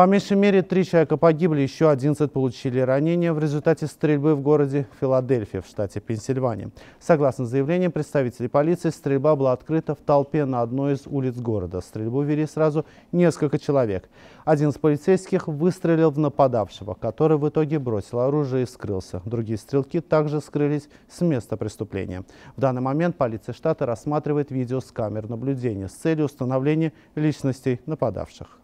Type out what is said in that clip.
По меньшей мере, три человека погибли, еще 11 получили ранения в результате стрельбы в городе Филадельфия в штате Пенсильвания. Согласно заявлениям представителей полиции, стрельба была открыта в толпе на одной из улиц города. Стрельбу вели сразу несколько человек. Один из полицейских выстрелил в нападавшего, который в итоге бросил оружие и скрылся. Другие стрелки также скрылись с места преступления. В данный момент полиция штата рассматривает видео с камер наблюдения с целью установления личностей нападавших.